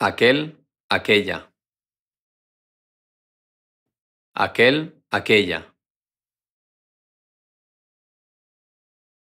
aquel, aquella. Aquel, aquella.